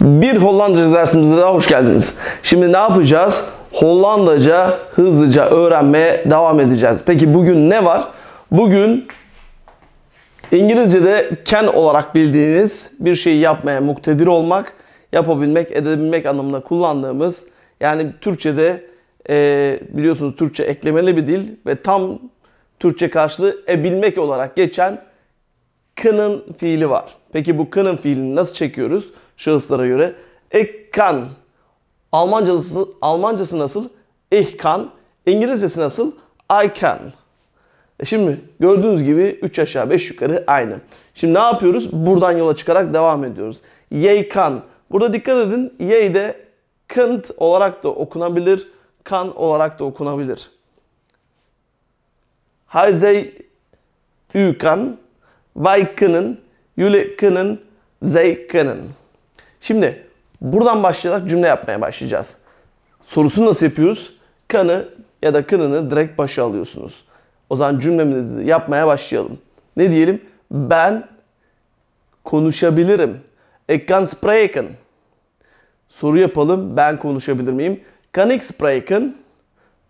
Bir Hollandaca dersimizde daha hoş geldiniz. Şimdi ne yapacağız? Hollandaca hızlıca öğrenmeye devam edeceğiz. Peki bugün ne var? Bugün İngilizce'de can olarak bildiğiniz bir şeyi yapmaya muktedir olmak, yapabilmek, edebilmek anlamında kullandığımız yani Türkçe'de e, biliyorsunuz Türkçe eklemeli bir dil ve tam Türkçe karşılığı ebilmek olarak geçen kının fiili var. Peki bu kanın fiilini nasıl çekiyoruz şahıslara göre? Ekkan. Almancası, Almancası nasıl? Ich kan. İngilizcesi nasıl? I can. E şimdi gördüğünüz gibi 3 aşağı 5 yukarı aynı. Şimdi ne yapıyoruz? Buradan yola çıkarak devam ediyoruz. Yey kan. Burada dikkat edin. Yey de kınt olarak da okunabilir. Kan olarak da okunabilir. ü kan. ükan. Vaykının yulikının zeykının. Şimdi buradan başlayarak cümle yapmaya başlayacağız. Sorusunu nasıl yapıyoruz? Kanı ya da kınını direkt başa alıyorsunuz. O zaman cümlemizi yapmaya başlayalım. Ne diyelim? Ben konuşabilirim. Ich kann Soru yapalım. Ben konuşabilir miyim? Kann ich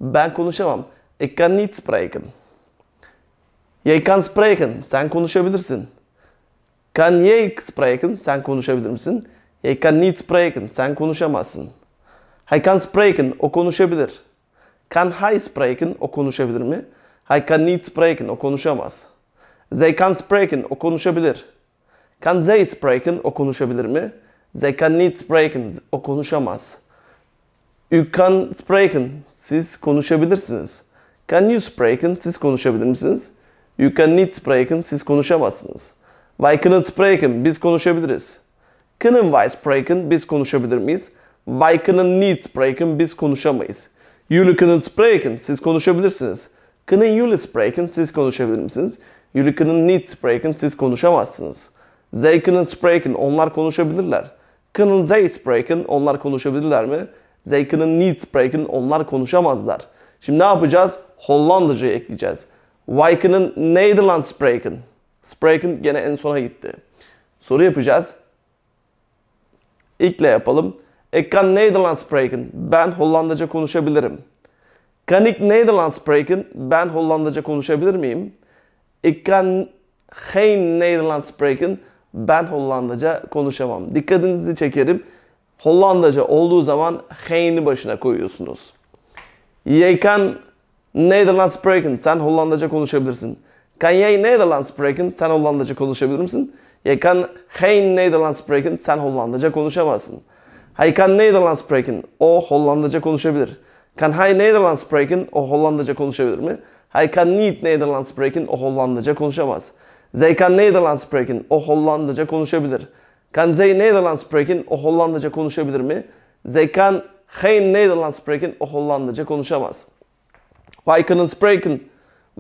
Ben konuşamam. Ich kann nicht sprechen. Ich Sen konuşabilirsin. Kan jeg sprechen? Sen konuşabilir misin? Jeg kan nicht sprechen. Sen konuşamazsın. Hij kan spreken. O konuşabilir. Kan hij spreken. O konuşabilir mi? Hij kan niet spreken. O konuşamaz. They can spreken. O konuşabilir. Kan they spreken. O konuşabilir mi? They can niet spreken. O konuşamaz. You can spreken. Siz konuşabilirsiniz. Can you spreken? Siz konuşabilir misiniz? You can niet spreken. Siz konuşamazsınız. Wij spreken. Biz konuşabiliriz. Können wij spreken. Biz konuşabilir miyiz? Wij können niet spreken. Biz konuşamayız. Jullie kunnen spreken. Siz konuşabilirsiniz. Können jullie spreken. Siz konuşabilir misiniz? Jullie kunnen niet spreken. Siz konuşamazsınız. They kunnen spreken. Onlar konuşabilirler. Können they spreken. Onlar konuşabilirler mi? They können niet spreken. Onlar konuşamazlar. Şimdi ne yapacağız? Hollandaca'yı ekleyeceğiz. Wij kunnen Nederlands spreken. Spraken gene en sona gitti. Soru yapacağız. İlkle yapalım. Ik kan Nederlands spreken. Ben Hollandaca konuşabilirim. Kan ik Nederlands spreken? Ben Hollandaca konuşabilir miyim? Ik kan geen Nederlands spreken. Ben Hollandaca konuşamam. Dikkatinizi çekerim. Hollandaca olduğu zaman geen'i başına koyuyorsunuz. Je kan Nederlands spreken. Sen Hollandaca konuşabilirsin. Kan jij Nederlands spreken? Sen Hollandaca konuşabilir misin? Je kan geen Nederlands spreken. Sen Hollandaca konuşamazsın. Hij kan Nederlands spreken. O Hollandaca konuşabilir. Kan hij Nederlands spreken? O Hollandaca konuşabilir mi? Hij kan niet Nederlands spreken. O Hollandaca konuşamaz. Zij kan Nederlands spreken. O Hollandaca konuşabilir. Kan zij Nederlands spreken? O Hollandaca konuşabilir mi? Zij kan geen Nederlands spreken. O Hollandaca konuşamaz. Wij kunnen spreken.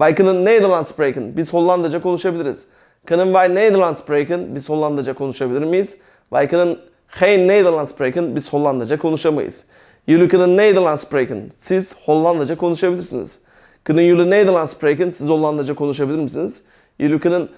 Nederlands spreken. Biz Hollandaca konuşabiliriz. Kanın Nederlands spreken. Biz Hollandaca konuşabilir miyiz? Weiken'ın Nederlands spreken. Biz Hollandaca konuşamayız. Jullie Nederlands spreken. Siz Hollandaca konuşabilirsiniz. Kunnen jullie Nederlands spreken? Siz Hollandaca konuşabilir misiniz? Jullie kunnen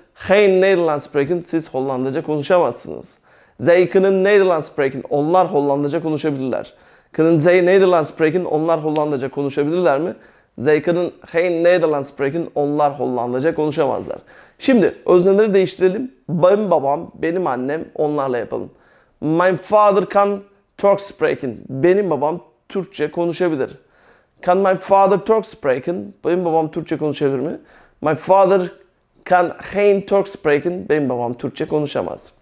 Nederlands spreken. Siz Hollandaca konuşamazsınız. Zij Nederlands spreken. Onlar Hollandaca konuşabilirler. Kunnen Zey Nederlands spreken? Onlar Hollandaca konuşabilirler mi? Zeyka'nın Hein Nederlands Spreken onlar Hollandaca konuşamazlar. Şimdi özneleri değiştirelim. Benim babam, benim annem onlarla yapalım. My father can talk sprechen. Benim babam Türkçe konuşabilir. Can my father talk sprechen? Benim babam Türkçe konuşabilir mi? My father can hein talk sprechen? Benim babam Türkçe konuşamaz.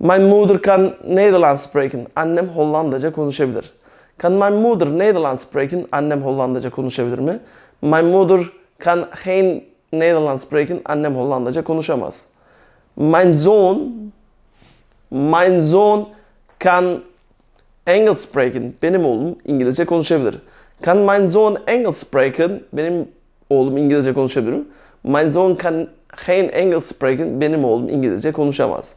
My mother can Netherlands sprechen? Annem Hollandaca konuşabilir. Kan mijn moeder Nederlands spreken? Annem Hollandaca konuşabilir mi? Mijn moeder kan geen Nederlands spreken. Annem Hollandaca konuşamaz. Mein Sohn Mein Sohn kan Engels spreken. Benim oğlum İngilizce konuşabilir. Kan mein Sohn Engels spreken? Benim oğlum İngilizce konuşabilir. Mein Sohn kan geen Engels spreken. Benim oğlum İngilizce konuşamaz.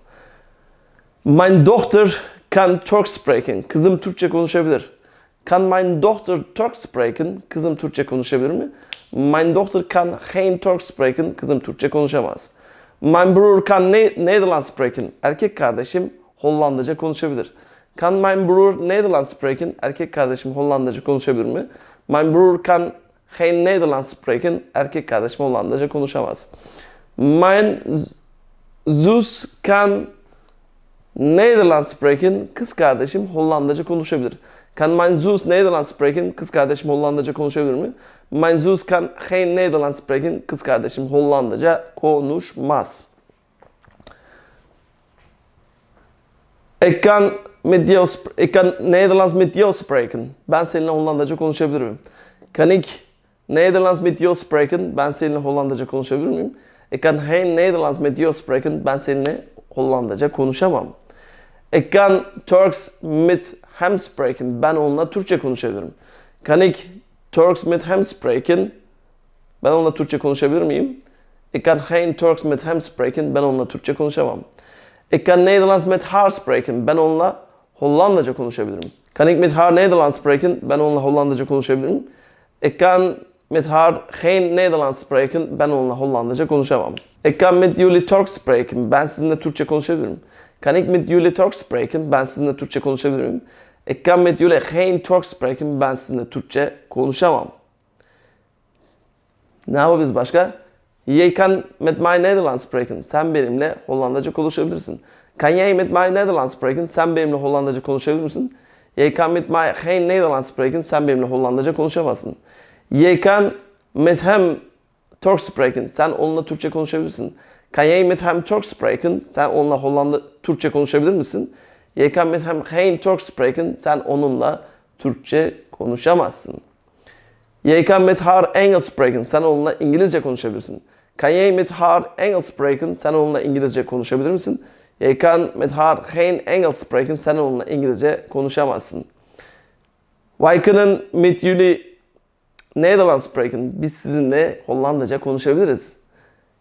Mein Tochter kan Türk spreken. Kızım Türkçe konuşabilir. Kann meine Tochter Türk sprechen? Kızım Türkçe konuşabilir mi? Meine Tochter kann kein Türk sprechen. Kızım Türkçe konuşamaz. Mein Bruder kann ne Nederlands sprechen. Erkek kardeşim Hollandaca konuşabilir. Kann mein Bruder Nederlands sprechen? Erkek kardeşim Hollandaca konuşabilir mi? Mein Bruder kann kein Nederlands sprechen. Erkek kardeşim Hollandaca konuşamaz. Mein Zeus kann Nederlands spreken kız kardeşim Hollandaca konuşabilir. Kan mein Zus Nederlands spreken kız kardeşim Hollandaca konuşabilir mi? Mein Zus kan geen Nederlands spreken kız kardeşim Hollandaca konuşmaz. Ik kan mit jou ik kan Nederlands met jou spreken. Ben seninle Hollandaca konuşabilirim. Kan ik Nederlands met jou spreken? Ben seninle Hollandaca konuşabilir miyim? Ik kan geen Nederlands met jou spreken. Ben seninle Hollandaca konuşamam. Ekkan Turks mit Hemsprechen. Ben onunla Türkçe konuşabilirim. Kanik Turks mit Hemsprechen. Ben onunla Türkçe konuşabilir miyim? Ekkan Hein Turks mit Hemsprechen. Ben onunla Türkçe konuşamam. Ekkan Nederlands mit Haarsprechen. Ben onunla Hollandaca konuşabilirim. Kanik mit met haar Nederlands spreken? Ben onunla Hollandaca konuşabilirim. Ik mit met haar geen Nederlands spreken. Ben onunla Hollandaca konuşamam. Ik mit met Turks spreken. Ben sizinle Türkçe konuşabilirim. Kan ik met jullie Turks spreken? Ben sizinle Türkçe konuşabilir miyim? Ik kan met jullie geen Türk spreken. Ben sizinle Türkçe konuşamam. Ne yapabiliriz başka? Je kan met mij Nederlands spreken. Sen benimle Hollandaca konuşabilirsin. Kan jij met mij Nederlands spreken? Sen benimle Hollandaca konuşabilir misin? Je kan met mij geen Nederlands spreken. Sen benimle Hollandaca konuşamazsın. Je kan met hem Turkspraken sen onunla Türkçe konuşabilirsin. Kan jij met hem Turks spreken? Sen onunla Hollanda Türkçe konuşabilir misin? Je kan met hem geen Turks spreken. Sen onunla Türkçe konuşamazsın. Je kan met haar Engels spreken. Sen onunla İngilizce konuşabilirsin. Kan jij met haar Engels spreken? Sen onunla İngilizce konuşabilir misin? Je kan met haar geen Engels spreken. Sen onunla İngilizce konuşamazsın. Wij kunnen met jullie Nederlands spreken. Biz sizinle Hollandaca konuşabiliriz.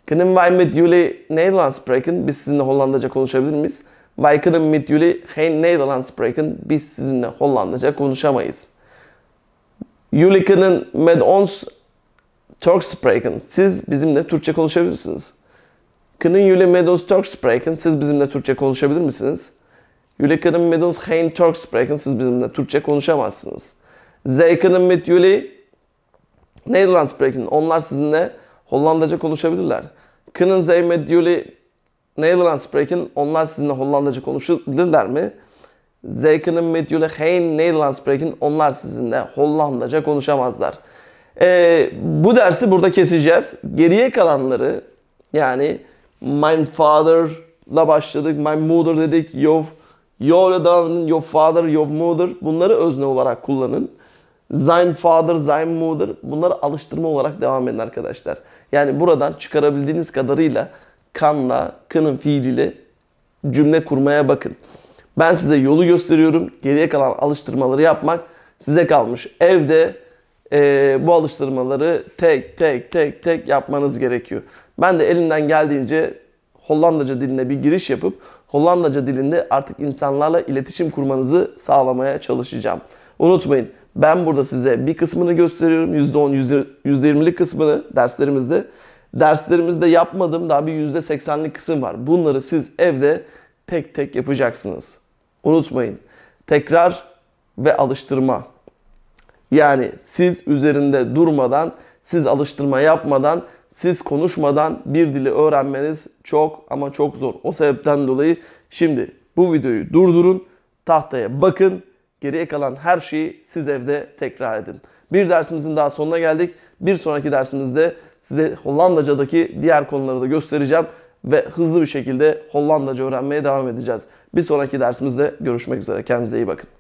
Kunnen wij met jullie Nederlands spreken? Biz sizinle Hollandaca konuşabilir miyiz? Wij kunnen met jullie geen Nederlands spreken. Biz sizinle Hollandaca konuşamayız. Jullie kunnen met ons Turks spreken. Siz bizimle Türkçe konuşabilirsiniz. Kunnen jullie met ons Turks spreken? Siz bizimle Türkçe konuşabilir misiniz? Jullie kunnen met ons geen Turks spreken. Siz bizimle Türkçe konuşamazsınız. Zij kunnen met jullie Nederlands spreken. Onlar sizinle Hollandaca konuşabilirler. Kunnen zij met jullie Nederlands spreken. Onlar sizinle Hollandaca konuşabilirler mi? Zij kunnen met jullie geen Nederlands spreken. Onlar sizinle Hollandaca konuşamazlar. Ee, bu dersi burada keseceğiz. Geriye kalanları yani my father'la başladık, my mother dedik, your, your, your father, your mother bunları özne olarak kullanın. Sein Father, Sein Mother bunları alıştırma olarak devam edin arkadaşlar. Yani buradan çıkarabildiğiniz kadarıyla kanla, kının fiiliyle cümle kurmaya bakın. Ben size yolu gösteriyorum. Geriye kalan alıştırmaları yapmak size kalmış. Evde e, bu alıştırmaları tek tek tek tek yapmanız gerekiyor. Ben de elinden geldiğince Hollandaca diline bir giriş yapıp Hollandaca dilinde artık insanlarla iletişim kurmanızı sağlamaya çalışacağım. Unutmayın ben burada size bir kısmını gösteriyorum. %10, %20'lik kısmını derslerimizde. Derslerimizde yapmadım daha bir %80'lik kısım var. Bunları siz evde tek tek yapacaksınız. Unutmayın. Tekrar ve alıştırma. Yani siz üzerinde durmadan, siz alıştırma yapmadan, siz konuşmadan bir dili öğrenmeniz çok ama çok zor. O sebepten dolayı şimdi bu videoyu durdurun, tahtaya bakın Geriye kalan her şeyi siz evde tekrar edin. Bir dersimizin daha sonuna geldik. Bir sonraki dersimizde size Hollandaca'daki diğer konuları da göstereceğim ve hızlı bir şekilde Hollandaca öğrenmeye devam edeceğiz. Bir sonraki dersimizde görüşmek üzere. Kendinize iyi bakın.